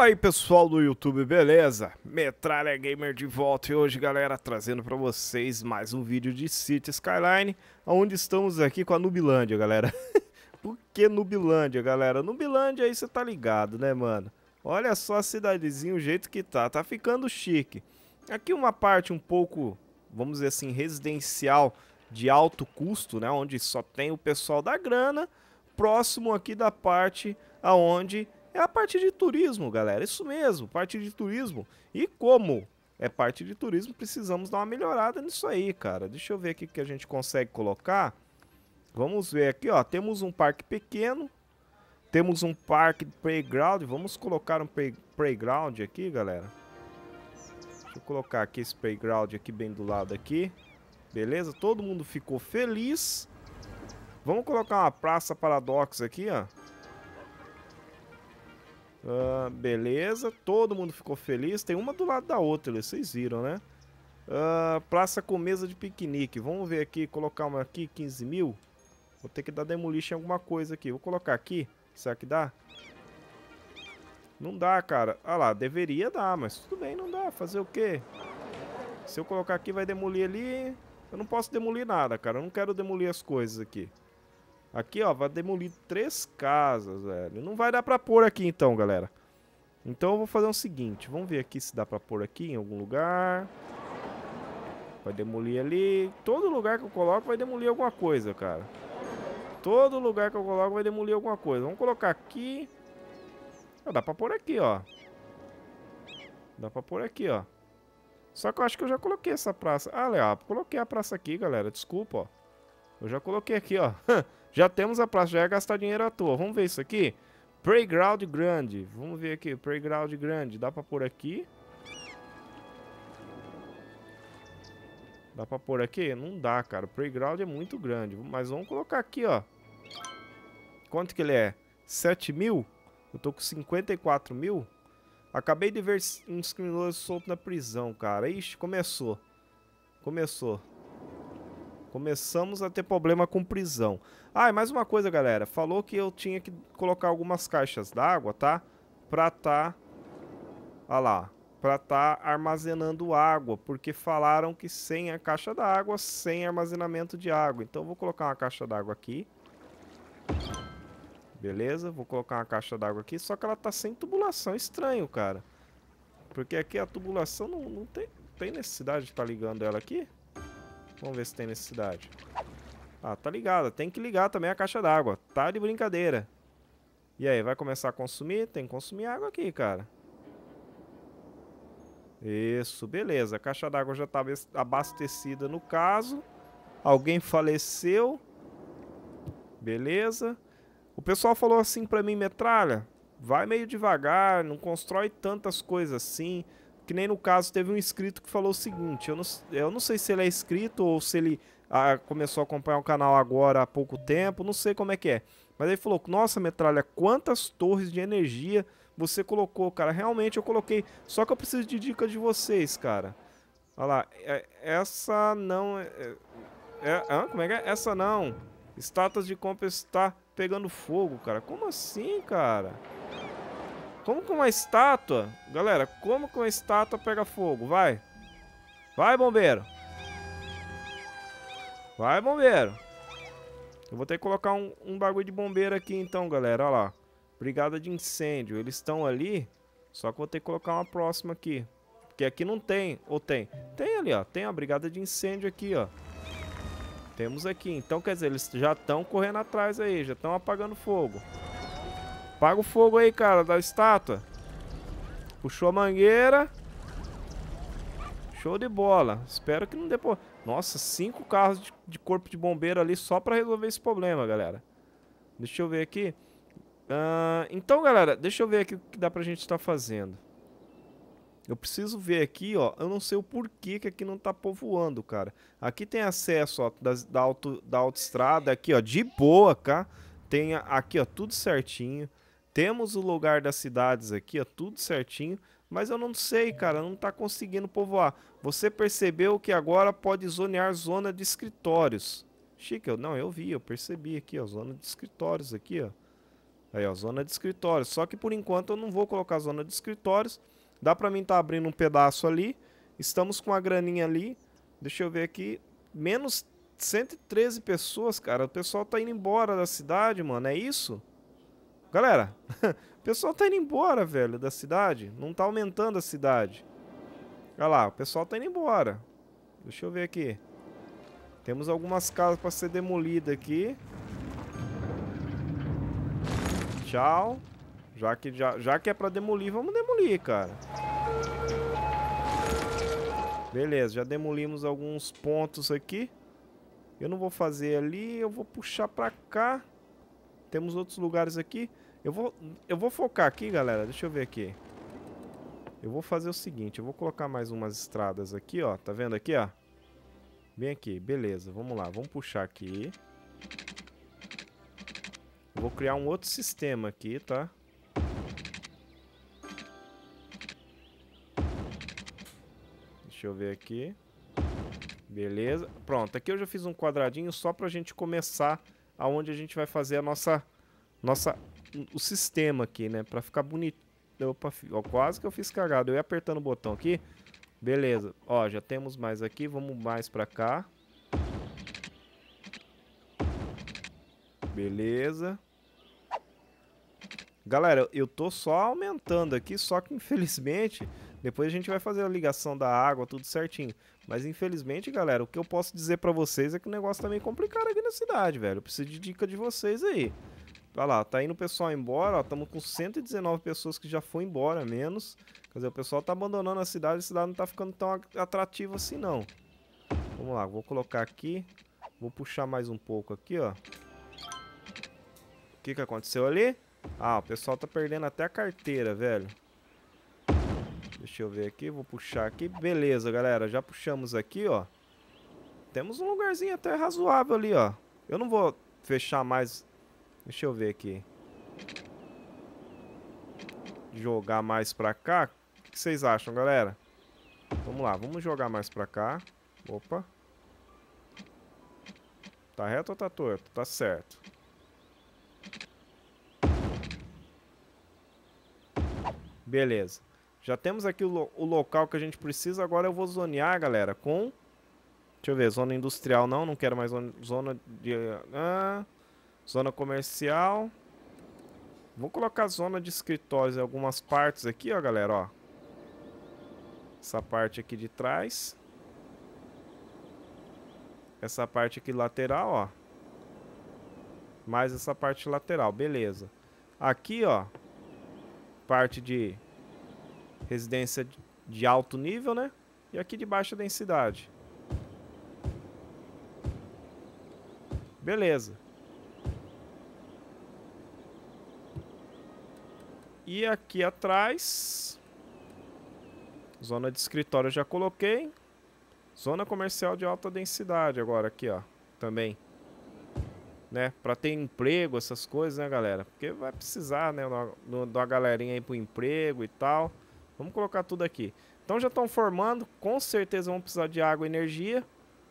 Fala aí pessoal do YouTube, beleza? Metralha Gamer de volta e hoje galera trazendo para vocês mais um vídeo de City Skyline Onde estamos aqui com a Nubilândia galera Por que Nubilândia galera? Nubilândia aí você tá ligado né mano? Olha só a cidadezinha, o jeito que tá, tá ficando chique Aqui uma parte um pouco, vamos dizer assim, residencial de alto custo né Onde só tem o pessoal da grana Próximo aqui da parte aonde é a parte de turismo, galera. Isso mesmo, parte de turismo. E como é parte de turismo, precisamos dar uma melhorada nisso aí, cara. Deixa eu ver aqui o que a gente consegue colocar. Vamos ver aqui, ó. Temos um parque pequeno. Temos um parque playground. Vamos colocar um playground aqui, galera. Deixa eu colocar aqui esse playground aqui bem do lado aqui. Beleza? Todo mundo ficou feliz. Vamos colocar uma praça paradox aqui, ó. Uh, beleza, todo mundo ficou feliz. Tem uma do lado da outra, vocês viram, né? Uh, praça com mesa de piquenique. Vamos ver aqui, colocar uma aqui, 15 mil. Vou ter que dar demolition em alguma coisa aqui. Vou colocar aqui. Será que dá? Não dá, cara. Ah lá, deveria dar, mas tudo bem, não dá. Fazer o quê? Se eu colocar aqui, vai demolir ali. Eu não posso demolir nada, cara. Eu não quero demolir as coisas aqui. Aqui, ó, vai demolir três casas, velho. Não vai dar pra pôr aqui então, galera. Então eu vou fazer o seguinte. Vamos ver aqui se dá pra pôr aqui em algum lugar. Vai demolir ali. Todo lugar que eu coloco vai demolir alguma coisa, cara. Todo lugar que eu coloco vai demolir alguma coisa. Vamos colocar aqui. Ah, dá pra pôr aqui, ó. Dá pra pôr aqui, ó. Só que eu acho que eu já coloquei essa praça. Ah, legal. Coloquei a praça aqui, galera. Desculpa, ó. Eu já coloquei aqui, ó. Já temos a praça, já é gastar dinheiro à toa. Vamos ver isso aqui. Playground grande. Vamos ver aqui, playground grande. Dá pra pôr aqui? Dá pra pôr aqui? Não dá, cara. playground é muito grande. Mas vamos colocar aqui, ó. Quanto que ele é? 7 mil? Eu tô com 54 mil. Acabei de ver uns criminosos soltos na prisão, cara. Ixi, começou. Começou. Começamos a ter problema com prisão. Ah, e mais uma coisa, galera. Falou que eu tinha que colocar algumas caixas d'água, tá? Pra tá... Olha lá. Pra tá armazenando água. Porque falaram que sem a caixa d'água, sem armazenamento de água. Então vou colocar uma caixa d'água aqui. Beleza? Vou colocar uma caixa d'água aqui. Só que ela tá sem tubulação. Estranho, cara. Cara. Porque aqui a tubulação não, não tem, tem necessidade de estar tá ligando ela aqui. Vamos ver se tem necessidade. Ah, tá ligada. Tem que ligar também a caixa d'água. Tá de brincadeira. E aí, vai começar a consumir? Tem que consumir água aqui, cara. Isso, beleza. A caixa d'água já tá abastecida no caso. Alguém faleceu. Beleza. O pessoal falou assim pra mim, metralha, vai meio devagar, não constrói tantas coisas assim. Que nem no caso, teve um inscrito que falou o seguinte: eu não, eu não sei se ele é inscrito ou se ele ah, começou a acompanhar o canal agora há pouco tempo, não sei como é que é. Mas ele falou: Nossa, metralha, quantas torres de energia você colocou, cara? Realmente eu coloquei. Só que eu preciso de dica de vocês, cara. Olha lá, é, essa não é. é ah, como é que é? Essa não. Estátuas de compra está pegando fogo, cara. Como assim, cara? Como com uma estátua? Galera, como com uma estátua pega fogo? Vai. Vai, bombeiro. Vai, bombeiro. Eu vou ter que colocar um, um bagulho de bombeiro aqui então, galera. Olha lá. Brigada de incêndio. Eles estão ali. Só que vou ter que colocar uma próxima aqui. Porque aqui não tem. Ou tem? Tem ali, ó. Tem a brigada de incêndio aqui, ó. Temos aqui. Então, quer dizer, eles já estão correndo atrás aí. Já estão apagando fogo. Apaga o fogo aí, cara, da estátua. Puxou a mangueira. Show de bola. Espero que não dê Nossa, cinco carros de, de, corpo de bombeiro ali só pra resolver esse problema, galera. Deixa eu ver aqui. Uh, então, galera, deixa eu ver aqui o que dá pra gente estar tá fazendo. Eu preciso ver aqui, ó. Eu não sei o porquê que aqui não tá povoando, cara. Aqui tem acesso, ó, das, da, auto, da autoestrada aqui, ó, de boa, cá. Tem aqui, ó, tudo certinho. Temos o lugar das cidades aqui, ó, tudo certinho, mas eu não sei, cara, não tá conseguindo povoar. Você percebeu que agora pode zonear zona de escritórios. Chique, eu, não, eu vi, eu percebi aqui, ó, zona de escritórios aqui, ó. Aí, ó, zona de escritórios. Só que por enquanto eu não vou colocar zona de escritórios. Dá pra mim estar tá abrindo um pedaço ali. Estamos com a graninha ali. Deixa eu ver aqui. Menos 113 pessoas, cara. O pessoal tá indo embora da cidade, mano. É isso? Galera, o pessoal tá indo embora, velho, da cidade. Não tá aumentando a cidade. Olha lá, o pessoal tá indo embora. Deixa eu ver aqui. Temos algumas casas para ser demolida aqui. Tchau. Já que, já, já que é para demolir, vamos demolir, cara. Beleza, já demolimos alguns pontos aqui. Eu não vou fazer ali, eu vou puxar para cá. Temos outros lugares aqui. Eu vou, eu vou focar aqui, galera. Deixa eu ver aqui. Eu vou fazer o seguinte. Eu vou colocar mais umas estradas aqui, ó. Tá vendo aqui, ó? Bem aqui. Beleza. Vamos lá. Vamos puxar aqui. Eu vou criar um outro sistema aqui, tá? Deixa eu ver aqui. Beleza. Pronto. Aqui eu já fiz um quadradinho só pra gente começar aonde a gente vai fazer a nossa... Nossa o sistema aqui, né? Pra ficar bonito. Opa, ó, quase que eu fiz cagado. Eu ia apertando o botão aqui. Beleza. Ó, já temos mais aqui. Vamos mais pra cá. Beleza. Galera, eu tô só aumentando aqui, só que infelizmente... Depois a gente vai fazer a ligação da água, tudo certinho. Mas infelizmente, galera, o que eu posso dizer pra vocês é que o negócio tá meio complicado aqui na cidade, velho. Eu preciso de dica de vocês aí. Olha lá, tá indo o pessoal embora, estamos com 119 pessoas que já foram embora, menos. Quer dizer, o pessoal tá abandonando a cidade, a cidade não tá ficando tão atrativa assim, não. Vamos lá, vou colocar aqui. Vou puxar mais um pouco aqui, ó. O que que aconteceu ali? Ah, o pessoal tá perdendo até a carteira, velho. Deixa eu ver aqui, vou puxar aqui. Beleza, galera, já puxamos aqui, ó. Temos um lugarzinho até razoável ali, ó. Eu não vou fechar mais Deixa eu ver aqui. Jogar mais pra cá. O que vocês acham, galera? Vamos lá, vamos jogar mais pra cá. Opa. Tá reto ou tá torto? Tá certo. Beleza. Já temos aqui o, lo o, local que a gente precisa. Agora eu vou zonear, galera, com... Deixa eu ver, zona industrial não, não quero mais zona, de... Ah, Zona comercial. Vou colocar zona de escritórios em algumas partes aqui, ó, galera, ó. Essa parte aqui de trás. Essa parte aqui lateral, ó. Mais essa parte lateral, beleza. Aqui, ó. Parte de residência de alto nível, né? E aqui de baixa densidade. Beleza. E aqui atrás, zona de escritório já coloquei. Zona comercial de alta densidade agora aqui, ó, também. Né, pra ter emprego, essas coisas, né, galera? Porque vai precisar, né, da galerinha aí pro emprego e tal. Vamos colocar tudo aqui. Então já estão formando, com certeza vão precisar de água e energia.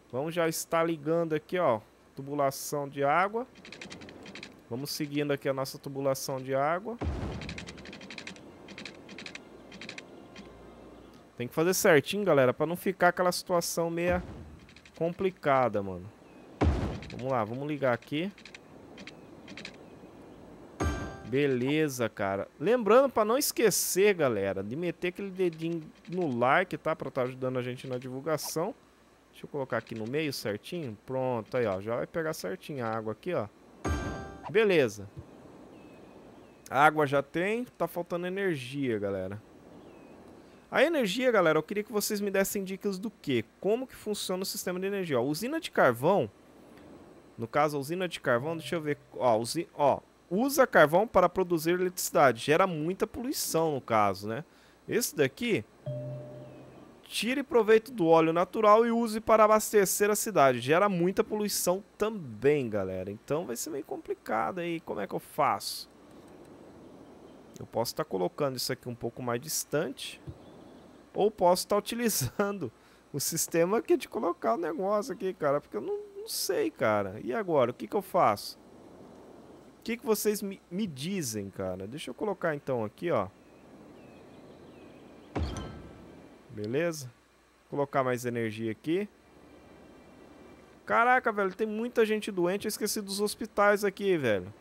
Vamos já estar ligando aqui, ó, tubulação de água. Vamos seguindo aqui a nossa tubulação de água. Tem que fazer certinho, galera, pra não ficar aquela situação meia complicada, mano. Vamos lá, vamos ligar aqui. Beleza, cara. Lembrando pra não esquecer, galera, de meter aquele dedinho no like, tá? Pra estar tá ajudando a gente na divulgação. Deixa eu colocar aqui no meio certinho. Pronto, aí, ó. Já vai pegar certinho a água aqui, ó. Beleza. A água já tem, tá faltando energia, galera. A energia, galera, eu queria que vocês me dessem dicas do que, como que funciona o sistema de energia. Ó, usina de carvão, no caso a usina de carvão, deixa eu ver, ó, usi, ó, usa carvão para produzir eletricidade, gera muita poluição no caso, né? Esse daqui, tire proveito do óleo natural e use para abastecer a cidade, gera muita poluição também, galera. Então vai ser meio complicado aí, como é que eu faço? Eu posso estar tá colocando isso aqui um pouco mais distante. Ou posso estar tá utilizando o sistema que é de colocar o negócio aqui, cara. Porque eu não, não sei, cara. E agora? O que, que eu faço? O que, que vocês me, me dizem, cara? Deixa eu colocar então aqui, ó. Beleza? Colocar mais energia aqui. Caraca, velho, tem muita gente doente. Eu esqueci dos hospitais aqui, velho.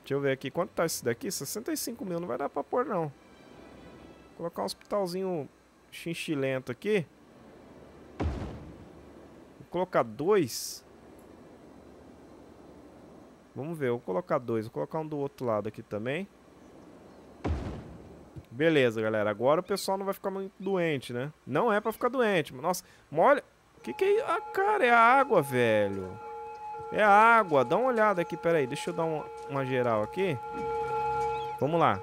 Deixa eu ver aqui. Quanto tá esse daqui? 65 mil. Não vai dar pra pôr, não. Colocar um hospitalzinho chinchilento aqui. Vou colocar dois. Vamos ver, vou colocar dois. Vou colocar um do outro lado aqui também. Beleza, galera. Agora o pessoal não vai ficar muito doente, né? Não é pra ficar doente. nossa, molha... O que que é... Ah, cara, é água, velho. É água. Dá uma olhada aqui, peraí. Deixa eu dar uma, uma geral aqui. Vamos lá.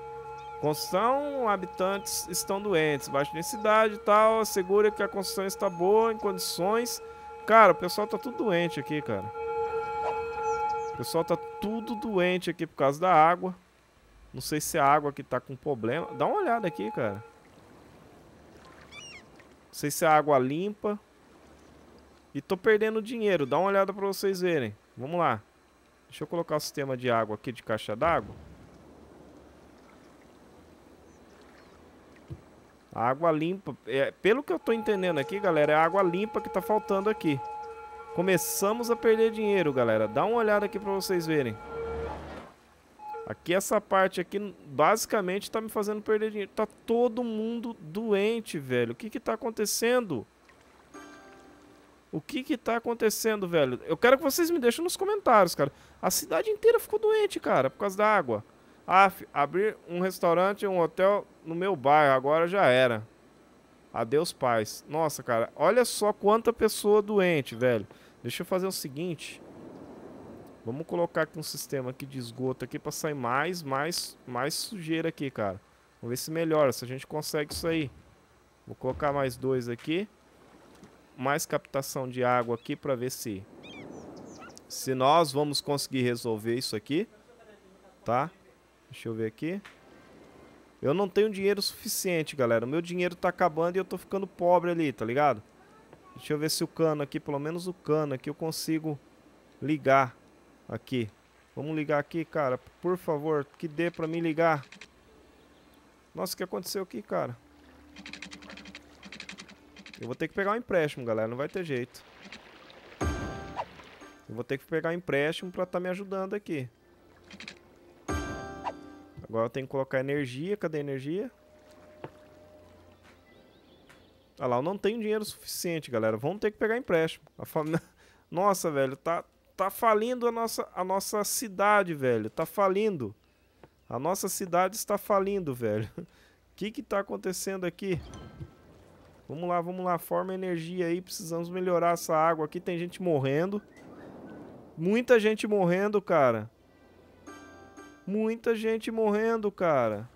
Construção, habitantes estão doentes, baixa densidade e tal, assegura que a construção está boa, em condições. Cara, o pessoal tá tudo doente aqui, cara. O pessoal tá tudo doente aqui por causa da água. Não sei se é a água que tá com problema. Dá uma olhada aqui, cara. Não sei se a é água limpa. E tô perdendo dinheiro. Dá uma olhada pra vocês verem. Vamos lá. Deixa eu colocar o sistema de água aqui de caixa d'água. água limpa, é, pelo que eu tô entendendo aqui, galera, é água limpa que tá faltando aqui. Começamos a perder dinheiro, galera. Dá uma olhada aqui pra vocês verem. Aqui, essa parte aqui, basicamente, tá me fazendo perder dinheiro. Tá todo mundo doente, velho. O que que tá acontecendo? O que que tá acontecendo, velho? Eu quero que vocês me deixem nos comentários, cara. A cidade inteira ficou doente, cara, por causa da água. Ah, abrir um restaurante, um hotel no meu bairro, agora já era. Adeus, paz. Nossa, cara, olha só quanta pessoa doente, velho. Deixa eu fazer o seguinte. Vamos colocar aqui um sistema aqui de esgoto aqui pra sair mais, mais, mais sujeira aqui, cara. Vamos ver se melhora, se a gente consegue isso aí. Vou colocar mais dois aqui. Mais captação de água aqui pra ver se... Se nós vamos conseguir resolver isso aqui. Tá? Deixa eu ver aqui. Eu não tenho dinheiro suficiente, galera. O meu dinheiro tá acabando e eu tô ficando pobre ali, tá ligado? Deixa eu ver se o cano aqui, pelo menos o cano aqui, eu consigo ligar aqui. Vamos ligar aqui, cara. Por favor, que dê pra mim ligar. Nossa, o que aconteceu aqui, cara? Eu vou ter que pegar um empréstimo, galera. Não vai ter jeito. Eu vou ter que pegar um empréstimo pra estar tá me ajudando aqui. Agora eu tenho que colocar energia. Cadê a energia? Olha ah lá, eu não tenho dinheiro suficiente, galera. Vamos ter que pegar empréstimo. Fam... Nossa, velho, tá, tá falindo a nossa, a nossa cidade, velho. Tá falindo. A nossa cidade está falindo, velho. O que que tá acontecendo aqui? Vamos lá, vamos lá. Forma energia aí. Precisamos melhorar essa água aqui. Tem gente morrendo. Muita gente morrendo, cara. Muita gente morrendo, cara.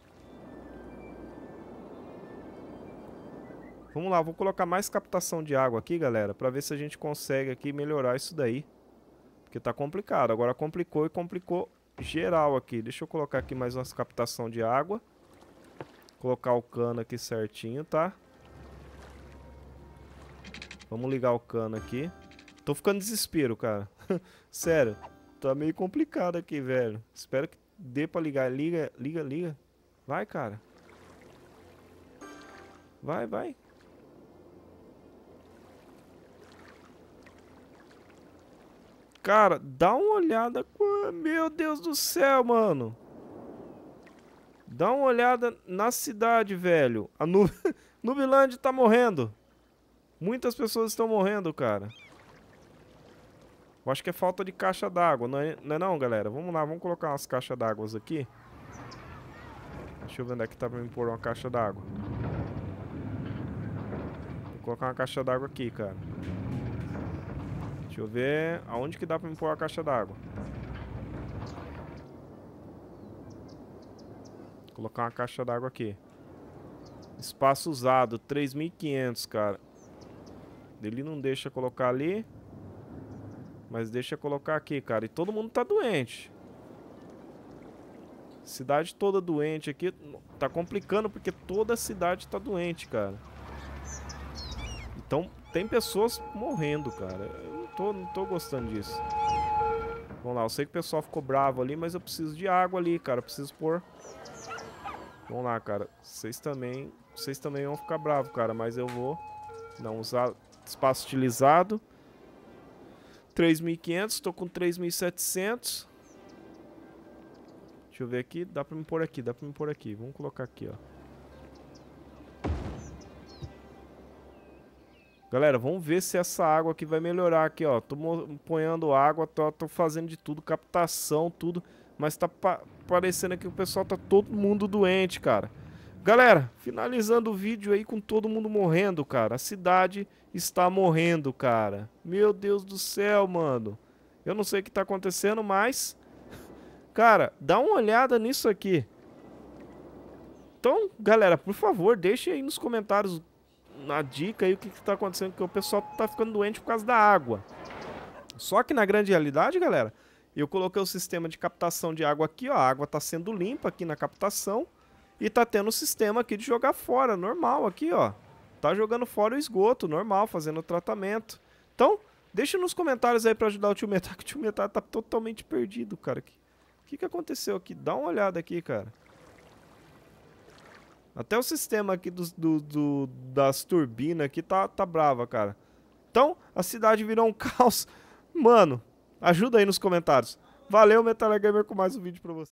Vamos lá, vou colocar mais captação de água aqui, galera, para ver se a gente consegue aqui melhorar isso daí. Porque tá complicado. Agora complicou e complicou geral aqui. Deixa eu colocar aqui mais umas captação de água. Colocar o cano aqui certinho, tá? Vamos ligar o cano aqui. Tô ficando desespero, cara. Sério, tá meio complicado aqui, velho. Espero que Dê pra ligar. Liga, liga, liga. Vai, cara. Vai, vai. Cara, dá uma olhada. Meu Deus do céu, mano. Dá uma olhada na cidade, velho. A Nub... Nubilândia tá morrendo. Muitas pessoas estão morrendo, cara. Eu acho que é falta de caixa d'água, não, é, não é não, galera? Vamos lá, vamos colocar umas caixas d'água aqui. Deixa eu ver onde é que tá pra me pôr uma caixa d'água. Vou colocar uma caixa d'água aqui, cara. Deixa eu ver aonde que dá pra me pôr a caixa d'água. Colocar uma caixa d'água aqui. Espaço usado, 3.500, cara. Ele não deixa colocar ali. Mas deixa eu colocar aqui, cara. E todo mundo tá doente. Cidade toda doente aqui. Tá complicando porque toda a cidade tá doente, cara. Então tem pessoas morrendo, cara. Eu não tô, não tô gostando disso. Vamos lá, eu sei que o pessoal ficou bravo ali, mas eu preciso de água ali, cara. Eu preciso pôr... Vamos lá, cara. Vocês também... Vocês também vão ficar bravos, cara. Mas eu vou... Não, usar espaço utilizado. 3.500, estou com 3.700. Deixa eu ver aqui, dá pra me pôr aqui, dá pra me pôr aqui. Vamos colocar aqui, ó. Galera, vamos ver se essa água aqui vai melhorar aqui, ó. Tô ponhando água, tô, tô fazendo de tudo, captação, tudo. Mas tá pa parecendo aqui que o pessoal tá todo mundo doente, cara. Galera, finalizando o vídeo aí com todo mundo morrendo, cara. A cidade está morrendo, cara. Meu Deus do céu, mano. Eu não sei o que está acontecendo, mas... Cara, dá uma olhada nisso aqui. Então, galera, por favor, deixem aí nos comentários a dica aí o que está acontecendo, que o pessoal está ficando doente por causa da água. Só que na grande realidade, galera, eu coloquei o sistema de captação de água aqui, ó, a água está sendo limpa aqui na captação e está tendo o sistema aqui de jogar fora, normal aqui, ó tá jogando fora o esgoto, normal, fazendo o tratamento. Então, deixa nos comentários aí para ajudar o tio Metá, que o tio Metá tá totalmente perdido, cara. O que, que, que aconteceu aqui? Dá uma olhada aqui, cara. Até o sistema aqui do, do, das turbinas aqui tá, tá brava, cara. Então, a cidade virou um caos. Mano, ajuda aí nos comentários. Valeu, Metal Gamer, com mais um vídeo pra você.